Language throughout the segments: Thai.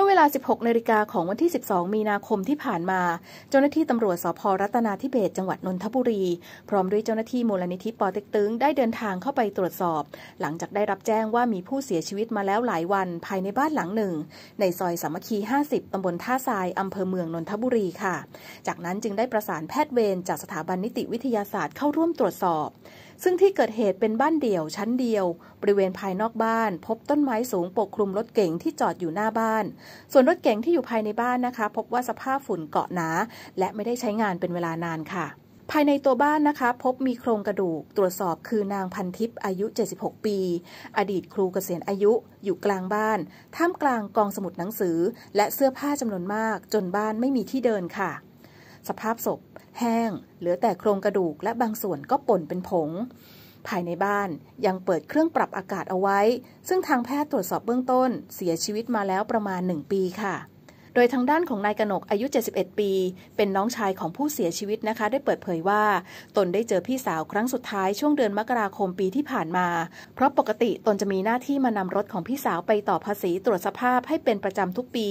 มื่อเวลา 16นาฬิกาของวันที่ 12 มีนาคมที่ผ่านมา เจ้าหน้าที่ตำรวจสพรัตนาธิเบศจังหวัด นนทบุรี พร้อมด้วยเจ้าหน้าที่มูลนิธิปอเต็กตึงได้เดินทางเข้าไปตรวจสอบ หลังจากได้รับแจ้งว่ามีผู้เสียชีวิตมาแล้วหลายวันภายในบ้านหลังหนึ่ง ในซอยสามัคคี 50 ตำบลท่าทราย อำเภอเมืองนนทบุรีค่ะ จากนั้นจึงได้ประสานแพทย์เวรจากสถาบันนิติวิทยาศาสตร์เข้าร่วมตรวจสอบซึ่งที่เกิดเหตุเป็นบ้านเดี่ยวชั้นเดียว บริเวณภายนอกบ้าน พบต้นไม้สูงปกคลุมรถเก๋งที่จอดอยู่หน้าบ้าน ส่วนรถเก๋งที่อยู่ภายในบ้านนะคะ พบว่าสภาพฝุ่นเกาะหนา และไม่ได้ใช้งานเป็นเวลานานค่ะ ภายในตัวบ้านนะคะ พบมีโครงกระดูกตรวจสอบคือนางพันทิพย์อายุ 76 ปี อดีตครูเกษียณอายุ อยู่กลางบ้าน ท่ามกลางกองสมุดหนังสือ และเสื้อผ้าจำนวนมากจนบ้านไม่มีที่เดินค่ะสภาพศพแห้ง เหลือแต่โครงกระดูก และบางส่วนก็ป่นเป็นผง ภายในบ้านยังเปิดเครื่องปรับอากาศเอาไว้ ซึ่งทางแพทย์ตรวจสอบเบื้องต้นเสียชีวิตมาแล้วประมาณหนึ่งปีค่ะโดยทางด้านของนายกนกอายุ 71 ปี เป็นน้องชายของผู้เสียชีวิตนะคะ ได้เปิดเผยว่า ตนได้เจอพี่สาวครั้งสุดท้าย ช่วงเดือนมกราคมปีที่ผ่านมา เพราะปกติตนจะมีหน้าที่มานำรถของพี่สาวไปต่อภาษีตรวจสภาพให้เป็นประจำทุกปี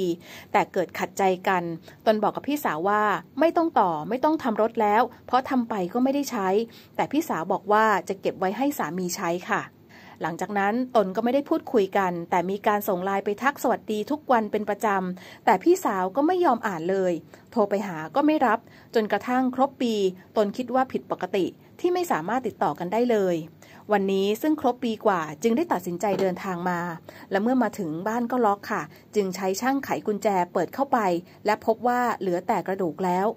แต่เกิดขัดใจกัน ตนบอกกับพี่สาวว่า ไม่ต้องต่อไม่ต้องทำรถแล้ว เพราะทำไปก็ไม่ได้ใช้ แต่พี่สาวบอกว่าจะเก็บไว้ให้สามีใช้ค่ะหลังจากนั้นตนก็ไม่ได้พูดคุยกัน แต่มีการส่งไลน์ไปทักสวัสดีทุกวันเป็นประจำ แต่พี่สาวก็ไม่ยอมอ่านเลย โทรไปหาก็ไม่รับ จนกระทั่งครบปี ตนคิดว่าผิดปกติที่ไม่สามารถติดต่อกันได้เลย วันนี้ซึ่งครบปีกว่าจึงได้ตัดสินใจเดินทางมา และเมื่อมาถึงบ้านก็ล็อกค่ะ จึงใช้ช่างไขกุญแจเปิดเข้าไป และพบว่าเหลือแต่กระดูกแล้ว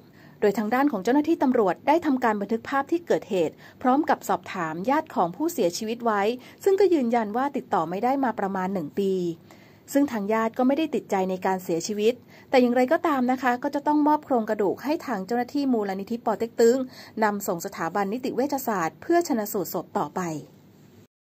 โดยทางด้านของเจ้าหน้าที่ตำรวจได้ทำการบันทึกภาพที่เกิดเหตุ พร้อมกับสอบถามญาติของผู้เสียชีวิตไว้ ซึ่งก็ยืนยันว่าติดต่อไม่ได้มาประมาณ 1 ปี ซึ่งทางญาติก็ไม่ได้ติดใจในการเสียชีวิต แต่อย่างไรก็ตามนะคะ ก็จะต้องมอบโครงกระดูกให้ทางเจ้าหน้าที่มูลนิธิปอเต็กตึงนำส่งสถาบันนิติเวชศาสตร์เพื่อชนะสูตรศพต่อไป